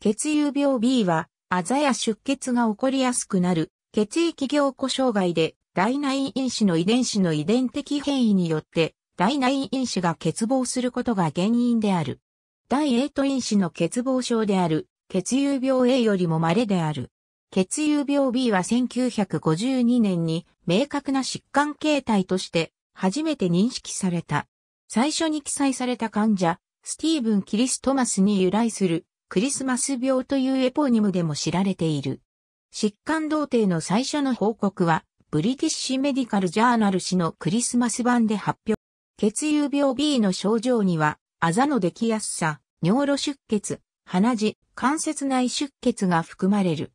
血友病 B は、あざや出血が起こりやすくなる、血液凝固障害で、第内因子の遺伝子の遺伝的変異によって、第内因子が欠乏することが原因である。第8因子の欠乏症である、血友病 A よりも稀である。血友病 B は1952年に明確な疾患形態として初めて認識された。最初に記載された患者、スティーブン・キリストマスに由来するクリスマス病というエポニムでも知られている。疾患童貞の最初の報告は、ブリティッシュメディカルジャーナル誌のクリスマス版で発表。血友病 B の症状には、あざのできやすさ、尿路出血、鼻血、関節内出血が含まれる。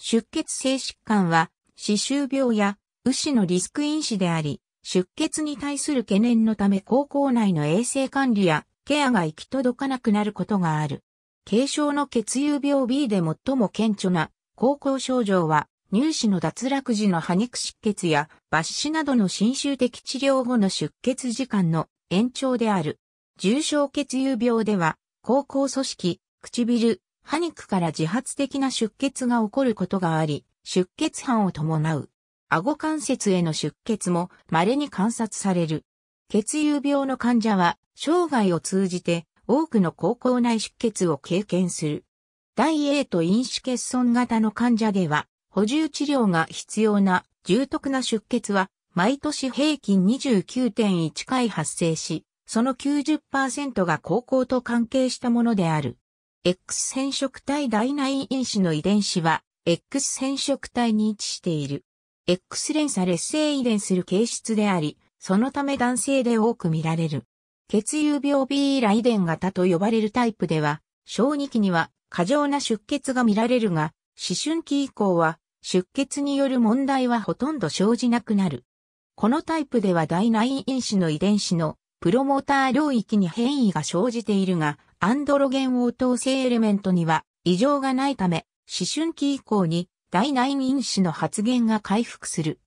出血性疾患は、歯周病や、牛歯のリスク因子であり、出血に対する懸念のため高校内の衛生管理やケアが行き届かなくなることがある。軽症の血友病 B で最も顕著な高校症状は、乳歯の脱落時の破肉出血や抜歯などの侵襲的治療後の出血時間の延長である。重症血友病では、高校組織、唇、歯肉から自発的な出血が起こることがあり、出血斑を伴う。顎関節への出血も稀に観察される。血友病の患者は、生涯を通じて多くの高校内出血を経験する。第 A と因子欠損型の患者では、補充治療が必要な重篤な出血は、毎年平均29.1回発生し、その90%が高校と関係したものである。X 染色体第内因子の遺伝子は、X 染色体に位置している。X 連鎖劣性遺伝する形質であり、そのため男性で多く見られる。血友病 B ライデン型と呼ばれるタイプでは、小児期には過剰な出血が見られるが、思春期以降は出血による問題はほとんど生じなくなる。このタイプでは第9因子の遺伝子のプロモーター領域に変異が生じているが、アンドロゲン応答性エレメントには異常がないため、思春期以降に第9因子の発現が回復する。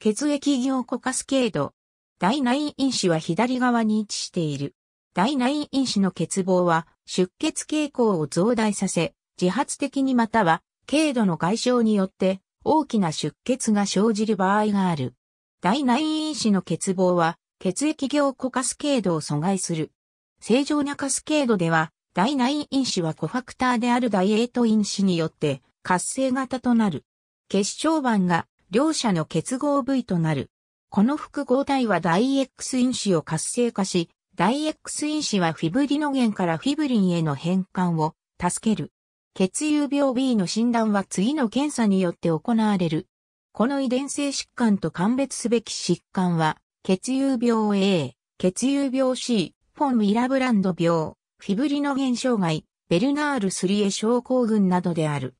血液凝固カスケード、第内因子は左側に位置している。第内因子の欠乏は出血傾向を増大させ、自発的にまたは軽度の外傷によって大きな出血が生じる場合がある。第内因子の欠乏は血液凝固カスケードを阻害する。正常なカスケードでは第内因子はコファクターであるダイエート因子によって活性型となる。血小板が両者の結合部位となる。この複合体は大 X 因子を活性化し、大 X 因子はフィブリノゲンからフィブリンへの変換を助ける。血友病 B の診断は次の検査によって行われる。この遺伝性疾患と鑑別すべき疾患は、血友病 A、血友病 C、フォン・ウィラブランド病、フィブリノゲン障害、ベルナール・スリエ症候群などである。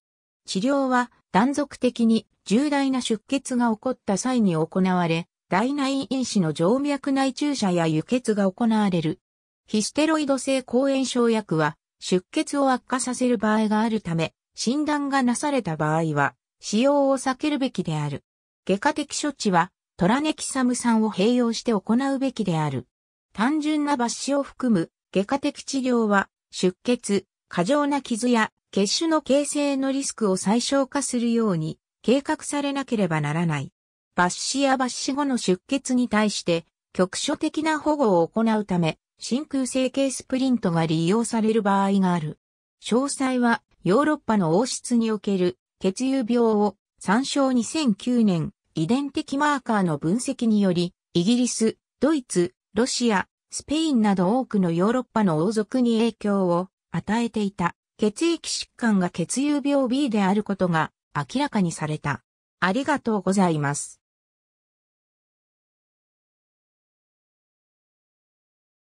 治療は断続的に重大な出血が起こった際に行われ、大内因子の静脈内注射や輸血が行われる。ヒステロイド性抗炎症薬は出血を悪化させる場合があるため、診断がなされた場合は使用を避けるべきである。外科的処置はトラネキサム酸を併用して行うべきである。単純な抜歯を含む外科的治療は出血、過剰な傷や血腫の形成のリスクを最小化するように計画されなければならない。抜歯や抜歯後の出血に対して、局所的な保護を行うため、真空成形スプリントが利用される場合がある。詳細は、ヨーロッパの王室における血友病を参照2009年、遺伝的マーカーの分析により、イギリス、ドイツ、ロシア、スペインなど多くのヨーロッパの王族に影響を与えていた血液疾患が血友病 B であることが明らかにされた。ありがとうございます。